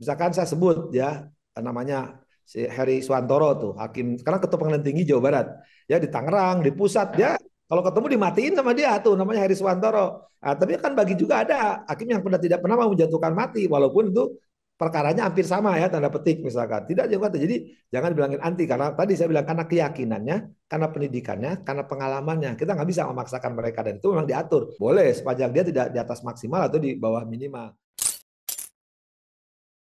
misalkan saya sebut ya eh, namanya si Heri Swantoro tuh hakim karena ketua pengadilan tinggi Jawa Barat ya di Tangerang di pusat ya kalau ketemu dimatiin sama dia tuh namanya Heri Swantoro nah, tapi kan bagi juga ada hakim yang pernah tidak pernah mau menjatuhkan mati walaupun itu perkaranya hampir sama ya tanda petik misalkan tidak juga jadi jangan bilangin anti karena tadi saya bilang karena keyakinannya karena pendidikannya karena pengalamannya kita nggak bisa memaksakan mereka dan itu memang diatur boleh sepanjang dia tidak di atas maksimal atau di bawah minimal